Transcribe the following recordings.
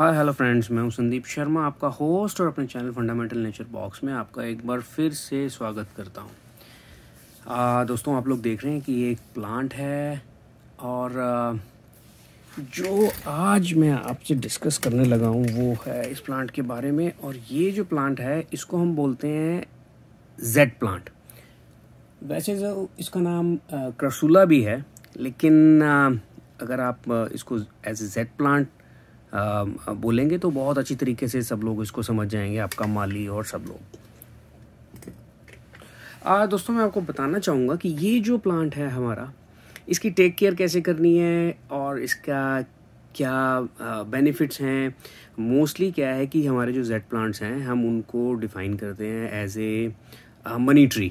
hi hello friends मैं हूं संदीप शर्मा आपका होस्ट और अपने चैनल फंडामेंटल नेचर बॉक्स में आपका एक बार फिर से स्वागत करता हूं आ, दोस्तों आप लोग देख रहे हैं कि ये एक प्लांट है और जो आज मैं आपसे डिस्कस करने लगा हूं वो है इस प्लांट के बारे में और ये जो प्लांट है इसको हम बोलते हैं जेड प्लांट वैसे जो तो इसका नाम क्रसूला भी है लेकिन आ, अगर आप इसको एज ए जेड प्लांट बोलेंगे तो बहुत अच्छी तरीके से सब लोग इसको समझ जाएंगे आपका माली और सब लोग आ, दोस्तों मैं आपको बताना चाहूँगा कि ये जो प्लांट है हमारा इसकी टेक केयर कैसे करनी है और इसका क्या बेनिफिट्स हैं मोस्टली क्या है कि हमारे जो जेड प्लांट्स हैं हम उनको डिफ़ाइन करते हैं as a money tree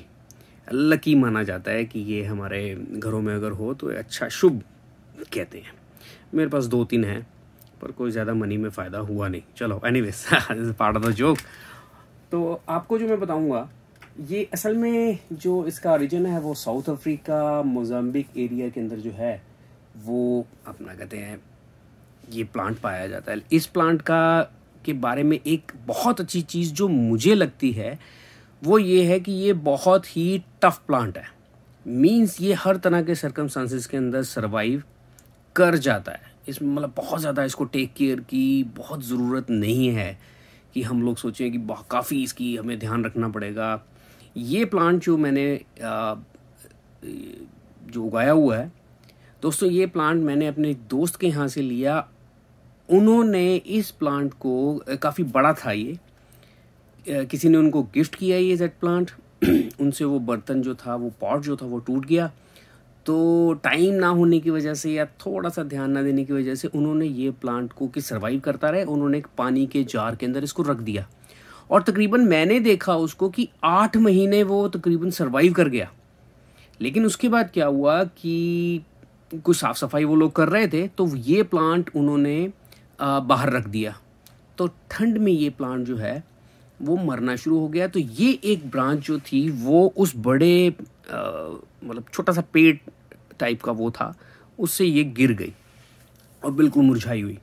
lucky माना जाता है कि ये हमारे घरों में अगर हो तो अच्छा शुभ कहते हैं मेरे पास दो तीन हैं पर कोई ज़्यादा मनी में फ़ायदा हुआ नहीं चलो anyways part of the joke तो आपको जो मैं बताऊँगा ये असल में जो इसका ओरिजिन है वो साउथ अफ्रीका मोजाम्बिक एरिया के अंदर जो है वो अपना कहते हैं ये प्लांट पाया जाता है इस प्लांट का के बारे में एक बहुत अच्छी चीज़ जो मुझे लगती है वो ये है कि ये बहुत ही टफ प्लांट है मीन्स ये हर तरह के सरकमस्टांसिस के अंदर सरवाइव कर जाता है इसमें मतलब बहुत ज़्यादा इसको टेक केयर की बहुत ज़रूरत नहीं है कि हम लोग सोचें कि काफ़ी इसकी हमें ध्यान रखना पड़ेगा ये प्लांट जो मैंने आ, जो उगाया हुआ है दोस्तों ये प्लांट मैंने अपने दोस्त के यहाँ से लिया उन्होंने इस प्लांट को काफ़ी बड़ा था ये किसी ने उनको गिफ्ट किया ये जेड प्लांट उनसे वो बर्तन जो था वो पॉट जो था वो टूट गया तो टाइम ना होने की वजह से या थोड़ा सा ध्यान ना देने की वजह से उन्होंने ये प्लांट को कि सर्वाइव करता रहे उन्होंने एक पानी के जार के अंदर इसको रख दिया और तकरीबन मैंने देखा उसको कि आठ महीने वो तकरीबन सर्वाइव कर गया लेकिन उसके बाद क्या हुआ कि कुछ साफ़ सफाई वो लोग कर रहे थे तो ये प्लांट उन्होंने बाहर रख दिया तो ठंड में ये प्लांट जो है वो मरना शुरू हो गया तो ये एक ब्रांच जो थी वो उस बड़े मतलब छोटा सा पेट टाइप का वो था उससे ये गिर गई और बिल्कुल मुरझाई हुई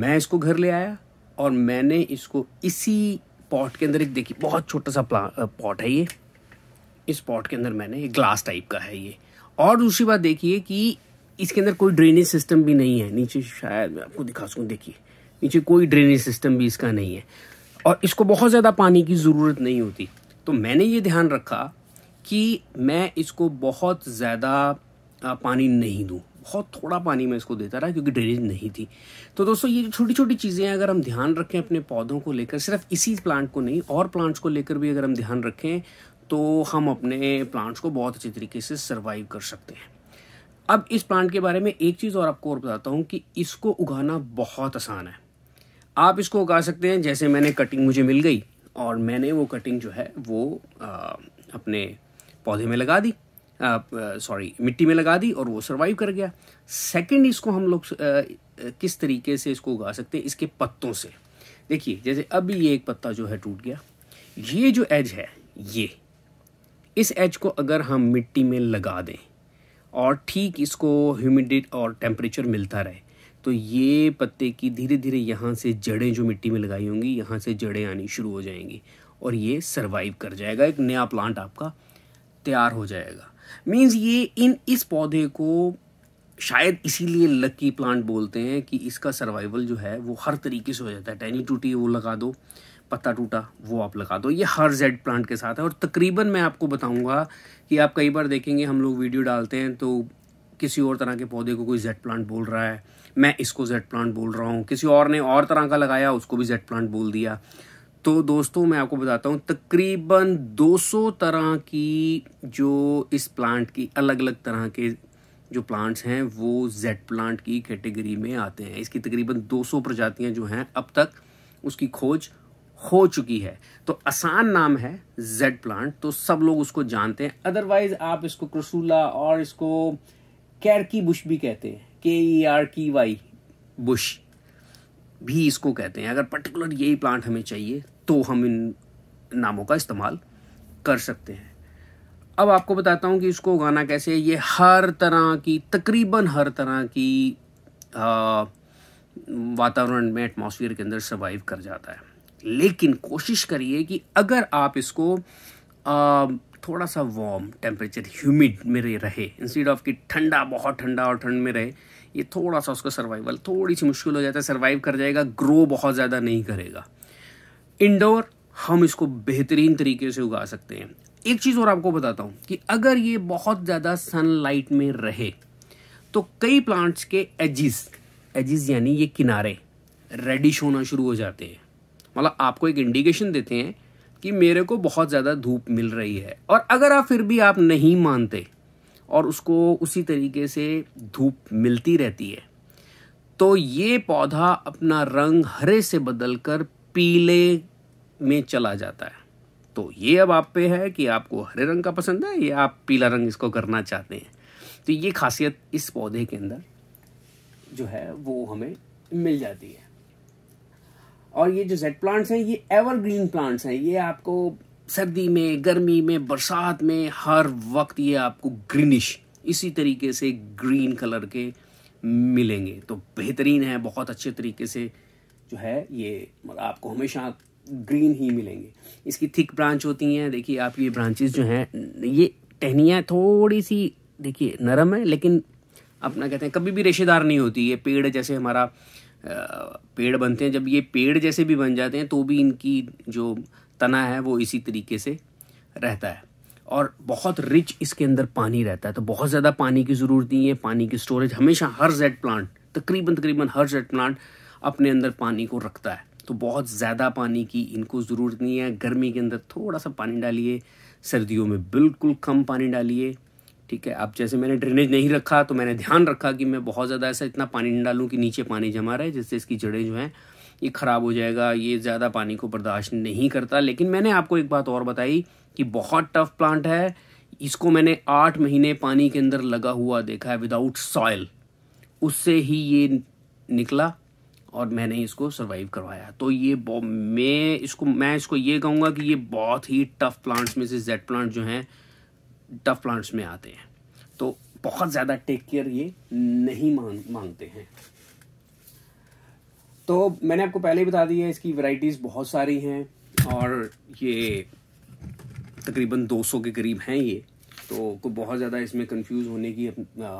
मैं इसको घर ले आया और मैंने इसको इसी पॉट के अंदर एक देखी बहुत छोटा सा पॉट है ये इस पॉट के अंदर मैंने एक ग्लास टाइप का है ये और दूसरी बात देखिए कि इसके अंदर कोई ड्रेनेज सिस्टम भी नहीं है नीचे शायद मैं आपको दिखा सकूँ देखिए नीचे कोई ड्रेनेज सिस्टम भी इसका नहीं है और इसको बहुत ज़्यादा पानी की ज़रूरत नहीं होती तो मैंने ये ध्यान रखा कि मैं इसको बहुत ज़्यादा पानी नहीं दूँ बहुत थोड़ा पानी मैं इसको देता रहा क्योंकि ड्रेनेज नहीं थी तो दोस्तों ये छोटी छोटी चीज़ें हैं अगर हम ध्यान रखें अपने पौधों को लेकर सिर्फ इसी प्लांट को नहीं और प्लांट्स को लेकर भी अगर हम ध्यान रखें तो हम अपने प्लांट्स को बहुत अच्छे तरीके से सर्वाइव कर सकते हैं अब इस प्लांट के बारे में एक चीज़ और आपको और बताता हूँ कि इसको उगाना बहुत आसान है आप इसको उगा सकते हैं जैसे मैंने कटिंग मुझे मिल गई और मैंने वो कटिंग जो है वो आ, अपने पौधे में लगा दी सॉरी मिट्टी में लगा दी और वो सर्वाइव कर गया सेकंड इसको हम लोग किस तरीके से इसको उगा सकते हैं इसके पत्तों से देखिए जैसे अभी ये एक पत्ता जो है टूट गया ये जो एज है ये इस एज को अगर हम मिट्टी में लगा दें और ठीक इसको ह्यूमिडिट और टेम्परेचर मिलता रहे तो ये पत्ते की धीरे धीरे यहाँ से जड़ें जो मिट्टी में लगाई होंगी यहाँ से जड़ें आनी शुरू हो जाएंगी और ये सर्वाइव कर जाएगा एक नया प्लांट आपका तैयार हो जाएगा मीन्स ये इन इस पौधे को शायद इसीलिए लकी प्लांट बोलते हैं कि इसका सर्वाइवल जो है वो हर तरीके से हो जाता है टैनी टूटी वो लगा दो पत्ता टूटा वो आप लगा दो ये हर जेड प्लांट के साथ है और तकरीबन मैं आपको बताऊंगा कि आप कई बार देखेंगे हम लोग वीडियो डालते हैं तो किसी और तरह के पौधे को कोई जेड प्लांट बोल रहा है मैं इसको जेड प्लांट बोल रहा हूँ किसी और ने और तरह का लगाया उसको भी जेड प्लांट बोल दिया तो दोस्तों मैं आपको बताता हूँ तकरीबन 200 तरह की जो इस प्लांट की अलग अलग तरह के जो प्लांट्स हैं वो जेड प्लांट की कैटेगरी में आते हैं इसकी तकरीबन 200 प्रजातियां जो हैं अब तक उसकी खोज हो चुकी है तो आसान नाम है जेड प्लांट तो सब लोग उसको जानते हैं अदरवाइज आप इसको क्रसूला और इसको कैरकी बुश भी कहते हैं के ई आर की वाई बुश भी इसको कहते हैं अगर पर्टिकुलर यही प्लांट हमें चाहिए तो हम इन नामों का इस्तेमाल कर सकते हैं अब आपको बताता हूँ कि इसको उगाना कैसे है ये हर तरह की तकरीबन हर तरह की वातावरण में एटमॉस्फेयर के अंदर सर्वाइव कर जाता है लेकिन कोशिश करिए कि अगर आप इसको आ, थोड़ा सा वार्म टेम्परेचर ह्यूमिड में रहे इंस्टेड ऑफ कि ठंडा बहुत ठंडा और ठंड में रहे ये थोड़ा सा उसका सर्वाइवल थोड़ी सी मुश्किल हो जाता है सर्वाइव कर जाएगा ग्रो बहुत ज़्यादा नहीं करेगा इंडोर हम इसको बेहतरीन तरीके से उगा सकते हैं एक चीज़ और आपको बताता हूँ कि अगर ये बहुत ज़्यादा सनलाइट में रहे तो कई प्लांट्स के एजिस एजिस यानी ये किनारे रेडिश होना शुरू हो जाते हैं मतलब आपको एक इंडिकेशन देते हैं कि मेरे को बहुत ज़्यादा धूप मिल रही है और अगर आप फिर भी आप नहीं मानते और उसको उसी तरीके से धूप मिलती रहती है तो ये पौधा अपना रंग हरे से बदलकर पीले में चला जाता है तो ये अब आप पे है कि आपको हरे रंग का पसंद है या आप पीला रंग इसको करना चाहते हैं तो ये खासियत इस पौधे के अंदर जो है वो हमें मिल जाती है और ये जो जेड प्लांट्स हैं ये एवरग्रीन प्लांट्स हैं ये आपको सर्दी में गर्मी में बरसात में हर वक्त ये आपको ग्रीनिश इसी तरीके से ग्रीन कलर के मिलेंगे तो बेहतरीन है बहुत अच्छे तरीके से जो है ये आपको हमेशा ग्रीन ही मिलेंगे इसकी थिक ब्रांच होती हैं देखिए आप ये ब्रांचेस जो हैं ये टहनियाँ थोड़ी सी देखिए नरम है लेकिन अपना कहते हैं कभी भी रेशेदार नहीं होती ये पेड़ जैसे हमारा पेड़ बनते हैं जब ये पेड़ जैसे भी बन जाते हैं तो भी इनकी जो तना है वो इसी तरीके से रहता है और बहुत रिच इसके अंदर पानी रहता है तो बहुत ज़्यादा पानी की ज़रूरत नहीं है पानी की स्टोरेज हमेशा हर जेड प्लांट तकरीबन तकरीबन हर जेड प्लांट अपने अंदर पानी को रखता है तो बहुत ज़्यादा पानी की इनको ज़रूरत नहीं है गर्मी के अंदर थोड़ा सा पानी डालिए सर्दियों में बिल्कुल कम पानी डालिए ठीक है अब जैसे मैंने ड्रेनेज नहीं रखा तो मैंने ध्यान रखा कि मैं बहुत ज़्यादा ऐसा इतना पानी नहीं डालूँ कि नीचे पानी जमा रहे जिससे इसकी जड़ें जो हैं ये ख़राब हो जाएगा ये ज़्यादा पानी को बर्दाश्त नहीं करता लेकिन मैंने आपको एक बात और बताई कि बहुत टफ प्लांट है इसको मैंने आठ महीने पानी के अंदर लगा हुआ देखा है विदाउट सॉयल उससे ही ये निकला और मैंने इसको सर्वाइव करवाया तो ये मैं इसको मैं इसको ये कहूँगा कि ये बहुत ही टफ प्लांट्स में से जेड प्लांट जो हैं डफ प्लांट्स में आते हैं तो बहुत ज़्यादा टेक केयर ये नहीं मांग मांगते हैं तो मैंने आपको पहले ही बता दिया है इसकी वैरायटीज़ बहुत सारी हैं और ये तकरीबन 200 के करीब हैं ये तो को बहुत ज़्यादा इसमें कंफ्यूज होने की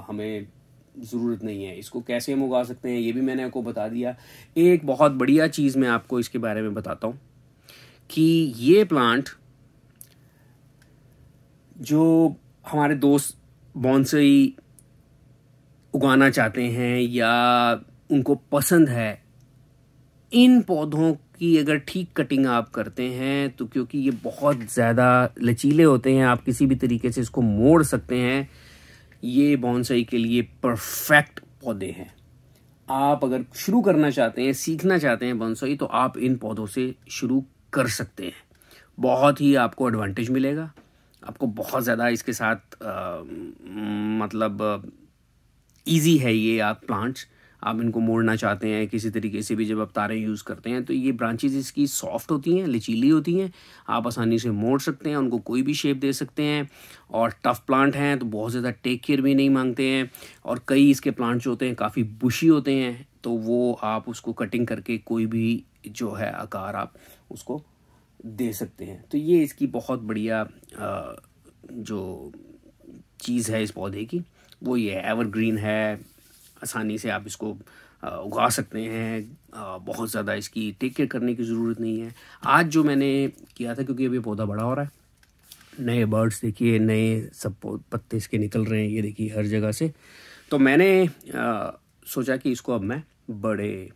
हमें ज़रूरत नहीं है इसको कैसे हम उगा सकते हैं ये भी मैंने आपको बता दिया एक बहुत बढ़िया चीज़ मैं आपको इसके बारे में बताता हूँ कि ये प्लांट जो हमारे दोस्त बॉन्सई उगाना चाहते हैं या उनको पसंद है इन पौधों की अगर ठीक कटिंग आप करते हैं तो क्योंकि ये बहुत ज़्यादा लचीले होते हैं आप किसी भी तरीके से इसको मोड़ सकते हैं ये बॉन्सई के लिए परफेक्ट पौधे हैं आप अगर शुरू करना चाहते हैं सीखना चाहते हैं बॉन्सई तो आप इन पौधों से शुरू कर सकते हैं बहुत ही आपको एडवांटेज मिलेगा आपको बहुत ज़्यादा इसके साथ आ, मतलब ईजी है ये आप प्लांट्स आप इनको मोड़ना चाहते हैं किसी तरीके से भी जब आप तारे यूज़ करते हैं तो ये ब्रांचेज इसकी सॉफ्ट होती हैं लचीली होती हैं आप आसानी से मोड़ सकते हैं उनको कोई भी शेप दे सकते हैं और टफ़ प्लांट हैं तो बहुत ज़्यादा टेक केयर भी नहीं मांगते हैं और कई इसके प्लांट्स होते हैं काफ़ी बुशी होते हैं तो वो आप उसको कटिंग करके कोई भी जो है आकार आप उसको दे सकते हैं तो ये इसकी बहुत बढ़िया जो चीज़ है इस पौधे की वो ये है एवरग्रीन है आसानी से आप इसको उगा सकते हैं बहुत ज़्यादा इसकी टेक केयर करने की ज़रूरत नहीं है आज जो मैंने किया था क्योंकि अभी पौधा बड़ा हो रहा है नए बर्ड्स देखिए नए सब पत्ते इसके निकल रहे हैं ये देखिए हर जगह से तो मैंने आ, सोचा कि इसको अब मैं बड़े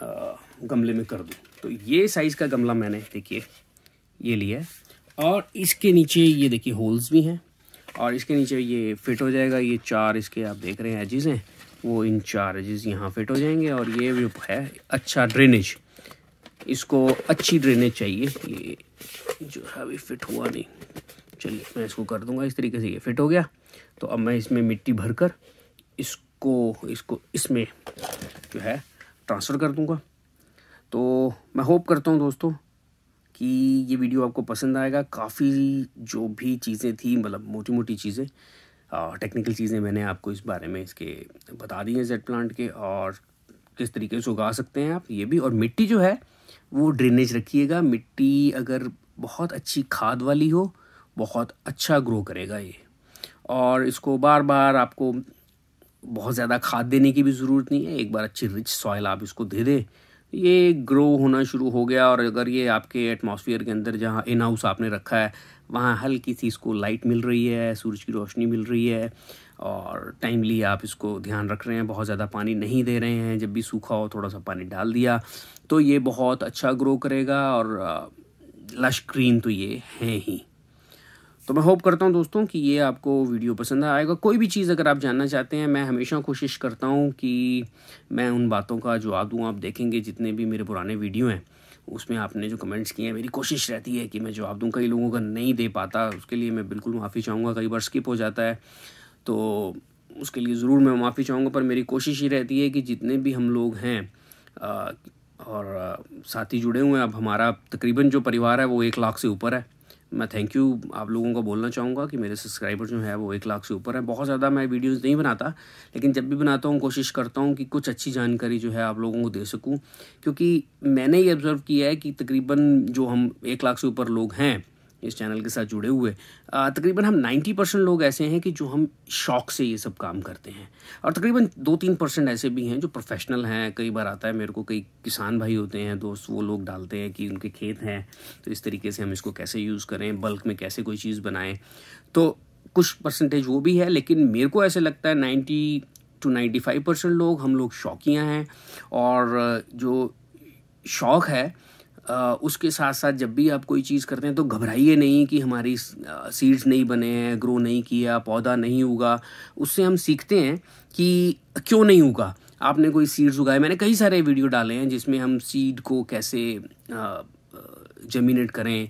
आ, गमले में कर दूँ तो ये साइज़ का गमला मैंने देखिए ये लिया और इसके नीचे ये देखिए होल्स भी हैं और इसके नीचे ये फिट हो जाएगा ये चार इसके आप देख रहे हैं एजिज़ हैं वो इन चार एजिज़ यहाँ फिट हो जाएंगे और ये भी है अच्छा ड्रेनेज इसको अच्छी ड्रेनेज चाहिए ये जो है अभी फिट हुआ नहीं चलिए मैं इसको कर दूंगा इस तरीके से ये फिट हो गया तो अब मैं इसमें मिट्टी भर कर इसको इसको इसमें जो है ट्रांसफ़र कर दूंगा तो मैं होप करता हूँ दोस्तों कि ये वीडियो आपको पसंद आएगा काफ़ी जो भी चीज़ें थी मतलब मोटी मोटी चीज़ें टेक्निकल चीज़ें मैंने आपको इस बारे में इसके बता दी हैं जेड प्लांट के और किस तरीके से उगा सकते हैं आप ये भी और मिट्टी जो है वो ड्रेनेज रखिएगा मिट्टी अगर बहुत अच्छी खाद वाली हो बहुत अच्छा ग्रो करेगा ये और इसको बार बार आपको बहुत ज़्यादा खाद देने की भी ज़रूरत नहीं है एक बार अच्छी रिच सॉइल आप इसको दे दें ये ग्रो होना शुरू हो गया और अगर ये आपके एटमॉस्फेयर के अंदर जहाँ इन हाउस आपने रखा है वहाँ हल्की सी इसको लाइट मिल रही है सूरज की रोशनी मिल रही है और टाइमली आप इसको ध्यान रख रहे हैं बहुत ज़्यादा पानी नहीं दे रहे हैं जब भी सूखा हो थोड़ा सा पानी डाल दिया तो ये बहुत अच्छा ग्रो करेगा और लश uh, ग्रीन तो ये हैं ही तो मैं होप करता हूँ दोस्तों कि ये आपको वीडियो पसंद आएगा कोई भी चीज़ अगर आप जानना चाहते हैं मैं हमेशा कोशिश करता हूँ कि मैं उन बातों का जवाब दूँ आप देखेंगे जितने भी मेरे पुराने वीडियो हैं उसमें आपने जो कमेंट्स किए हैं मेरी कोशिश रहती है कि मैं जवाब दूँ कई लोगों का नहीं दे पाता उसके लिए मैं बिल्कुल माफ़ी चाहूँगा कई बार स्किप हो जाता है तो उसके लिए ज़रूर मैं माफ़ी चाहूँगा पर मेरी कोशिश ये रहती है कि जितने भी हम लोग हैं और साथी जुड़े हुए हैं अब हमारा तकरीबन जो परिवार है वो एक लाख से ऊपर है मैं थैंक यू आप लोगों को बोलना चाहूँगा कि मेरे सब्सक्राइबर जो है वो एक लाख से ऊपर है बहुत ज़्यादा मैं वीडियोस नहीं बनाता लेकिन जब भी बनाता हूँ कोशिश करता हूँ कि कुछ अच्छी जानकारी जो है आप लोगों को दे सकूँ क्योंकि मैंने ये ऑब्ज़र्व किया है कि तकरीबन जो हम एक लाख से ऊपर लोग हैं इस चैनल के साथ जुड़े हुए तकरीबन हम 90 परसेंट लोग ऐसे हैं कि जो हम शौक से ये सब काम करते हैं और तकरीबन दो तीन परसेंट ऐसे भी हैं जो प्रोफेशनल हैं कई बार आता है मेरे को कई किसान भाई होते हैं दोस्त तो वो लोग डालते हैं कि उनके खेत हैं तो इस तरीके से हम इसको कैसे यूज़ करें बल्क में कैसे कोई चीज़ बनाएं तो कुछ परसेंटेज वो भी है लेकिन मेरे को ऐसे लगता है ninety two ninety five percent लोग हम लोग शौकियाँ हैं और जो शौक़ है उसके साथ साथ जब भी आप कोई चीज़ करते हैं तो घबराइए नहीं कि हमारी सीड्स नहीं बने हैं ग्रो नहीं किया पौधा नहीं उगा उससे हम सीखते हैं कि क्यों नहीं उगा आपने कोई सीड्स उगाए मैंने कई सारे वीडियो डाले हैं जिसमें हम सीड को कैसे जमिनेट करें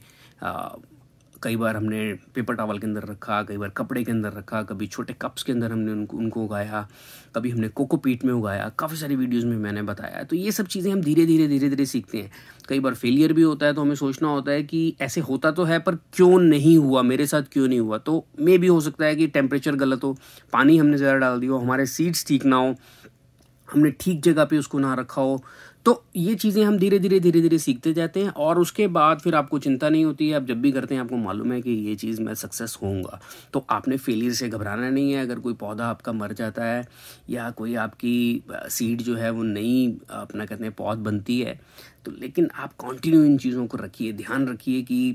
कई बार हमने पेपर टावल के अंदर रखा कई बार कपड़े के अंदर रखा कभी छोटे कप्स के अंदर हमने उनको उनको उगाया कभी हमने कोकोपीट में उगाया काफ़ी सारी वीडियोज़ में मैंने बताया तो ये सब चीज़ें हम धीरे धीरे धीरे धीरे सीखते हैं कई बार फेलियर भी होता है तो हमें सोचना होता है कि ऐसे होता तो है पर क्यों नहीं हुआ मेरे साथ क्यों नहीं हुआ तो मे भी हो सकता है कि टेम्परेचर गलत हो पानी हमने ज़्यादा डाल दिया हो हमारे सीड्स ठीक ना हो हमने ठीक जगह पे उसको ना रखा हो तो ये चीज़ें हम धीरे धीरे धीरे धीरे सीखते जाते हैं और उसके बाद फिर आपको चिंता नहीं होती है आप जब भी करते हैं आपको मालूम है कि ये चीज़ मैं सक्सेस होऊंगा तो आपने फेलियर से घबराना नहीं है अगर कोई पौधा आपका मर जाता है या कोई आपकी सीड जो है वो नई अपना कहते हैं पौध बनती है तो लेकिन आप कॉन्टिन्यू इन चीज़ों को रखिए ध्यान रखिए कि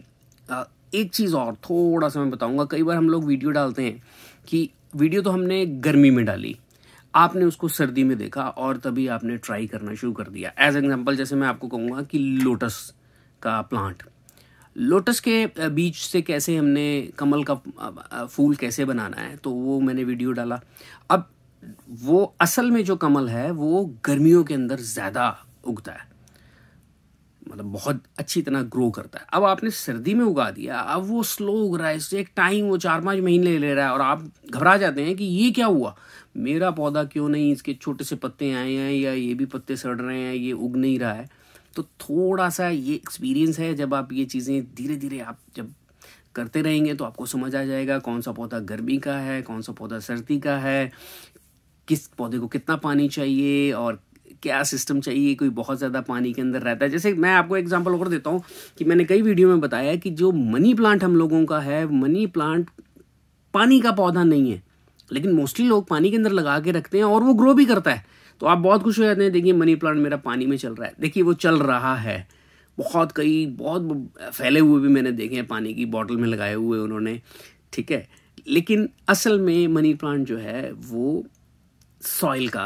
एक चीज़ और थोड़ा सा मैं बताऊँगा कई बार हम लोग वीडियो डालते हैं कि वीडियो तो हमने गर्मी में डाली आपने उसको सर्दी में देखा और तभी आपने ट्राई करना शुरू कर दिया एज एग्जाम्पल जैसे मैं आपको कहूँगा कि लोटस का प्लांट लोटस के बीच से कैसे हमने कमल का फूल कैसे बनाना है तो वो मैंने वीडियो डाला अब वो असल में जो कमल है वो गर्मियों के अंदर ज़्यादा उगता है मतलब बहुत अच्छी तरह ग्रो करता है अब आपने सर्दी में उगा दिया अब वो स्लो उग रहा है इससे एक टाइम वो चार पाँच महीने ले ले रहा है और आप घबरा जाते हैं कि ये क्या हुआ मेरा पौधा क्यों नहीं इसके छोटे से पत्ते आए हैं या ये भी पत्ते सड़ रहे हैं ये उग नहीं रहा है तो थोड़ा सा ये एक्सपीरियंस है जब आप ये चीज़ें धीरे धीरे आप जब करते रहेंगे तो आपको समझ आ जाएगा कौन सा पौधा गर्मी का है कौन सा पौधा सर्दी का है किस पौधे को कितना पानी चाहिए और क्या सिस्टम चाहिए कोई बहुत ज़्यादा पानी के अंदर रहता है जैसे मैं आपको एग्जाम्पल और देता हूँ कि मैंने कई वीडियो में बताया कि जो मनी प्लांट हम लोगों का है मनी प्लांट पानी का पौधा नहीं है लेकिन मोस्टली लोग पानी के अंदर लगा के रखते हैं और वो ग्रो भी करता है तो आप बहुत खुश हो जाते हैं देखिए मनी प्लांट मेरा पानी में चल रहा है देखिए वो चल रहा है बहुत कई बहुत फैले हुए भी मैंने देखे हैं पानी की बॉटल में लगाए हुए उन्होंने ठीक है लेकिन असल में मनी प्लांट जो है वो सॉइल का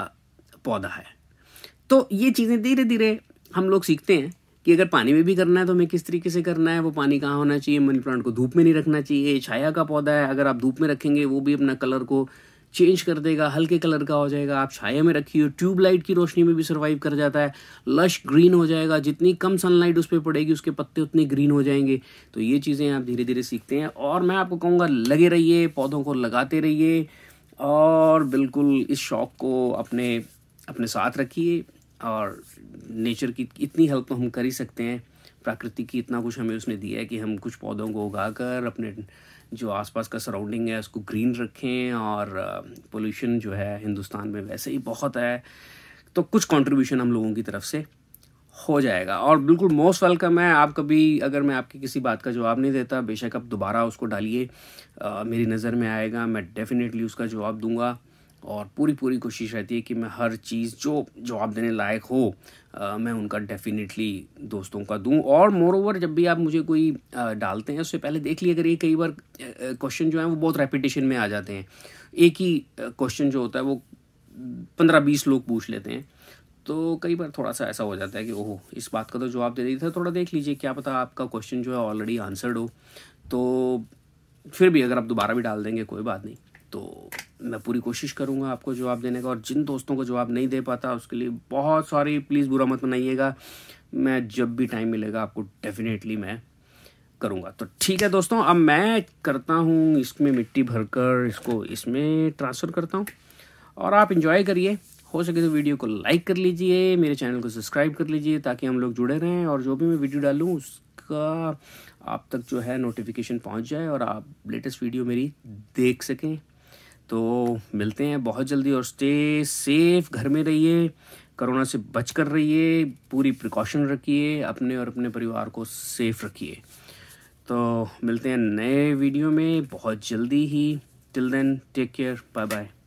पौधा है तो ये चीज़ें धीरे धीरे हम लोग सीखते हैं कि अगर पानी में भी करना है तो हमें किस तरीके से करना है वो पानी कहाँ होना चाहिए मनी प्लांट को धूप में नहीं रखना चाहिए छाया का पौधा है अगर आप धूप में रखेंगे वो भी अपना कलर को चेंज कर देगा हल्के कलर का हो जाएगा आप छाया में रखिए ट्यूबलाइट की रोशनी में भी सर्वाइव कर जाता है लश ग्रीन हो जाएगा जितनी कम सनलाइट उस पर पड़ेगी उसके पत्ते उतने ग्रीन हो जाएंगे तो ये चीज़ें आप धीरे धीरे सीखते हैं और मैं आपको कहूँगा लगे रहिए पौधों को लगाते रहिए और बिल्कुल इस शौक़ को अपने अपने साथ रखिए और नेचर की इतनी हेल्प तो हम कर ही सकते हैं प्रकृति की इतना कुछ हमें उसने दिया है कि हम कुछ पौधों को उगा कर अपने जो आसपास का सराउंडिंग है उसको ग्रीन रखें और पोल्यूशन जो है हिंदुस्तान में वैसे ही बहुत है तो कुछ कंट्रीब्यूशन हम लोगों की तरफ से हो जाएगा और बिल्कुल मोस्ट वेलकम है आप कभी अगर मैं आपकी किसी बात का जवाब नहीं देता बेशक आप दोबारा उसको डालिए मेरी नज़र में आएगा मैं डेफिनेटली उसका जवाब दूंगा और पूरी पूरी कोशिश रहती है कि मैं हर चीज़ जो जवाब देने लायक हो आ, मैं उनका डेफिनेटली दोस्तों का दूं और मोर ओवर जब भी आप मुझे कोई आ, डालते हैं उससे पहले देख लिया करिए कई बार क्वेश्चन जो है वो बहुत रेपिटेशन में आ जाते हैं एक ही क्वेश्चन जो होता है वो पंद्रह बीस लोग पूछ लेते हैं तो कई बार थोड़ा सा ऐसा हो जाता है कि ओहो इस बात का तो जवाब दे दिया था थोड़ा देख लीजिए क्या पता आपका क्वेश्चन जो है ऑलरेडी आंसर्ड हो तो फिर भी अगर आप दोबारा भी डाल देंगे कोई बात नहीं तो मैं पूरी कोशिश करूँगा आपको जवाब देने का और जिन दोस्तों को जवाब नहीं दे पाता उसके लिए बहुत सॉरी प्लीज़ बुरा मत बनाइएगा मैं जब भी टाइम मिलेगा आपको डेफिनेटली मैं करूँगा तो ठीक है दोस्तों अब मैं करता हूँ इसमें मिट्टी भरकर इसको इसमें ट्रांसफ़र करता हूँ और आप इन्जॉय करिए हो सके तो वीडियो को लाइक कर लीजिए मेरे चैनल को सब्सक्राइब कर लीजिए ताकि हम लोग जुड़े रहें और जो भी मैं वीडियो डालूँ उसका आप तक जो है नोटिफिकेशन पहुंच जाए और आप लेटेस्ट वीडियो मेरी देख सकें तो मिलते हैं बहुत जल्दी और स्टे सेफ घर में रहिए कोरोना से बच कर रहिए पूरी प्रिकॉशन रखिए अपने और अपने परिवार को सेफ रखिए तो मिलते हैं नए वीडियो में बहुत जल्दी ही till then take care bye bye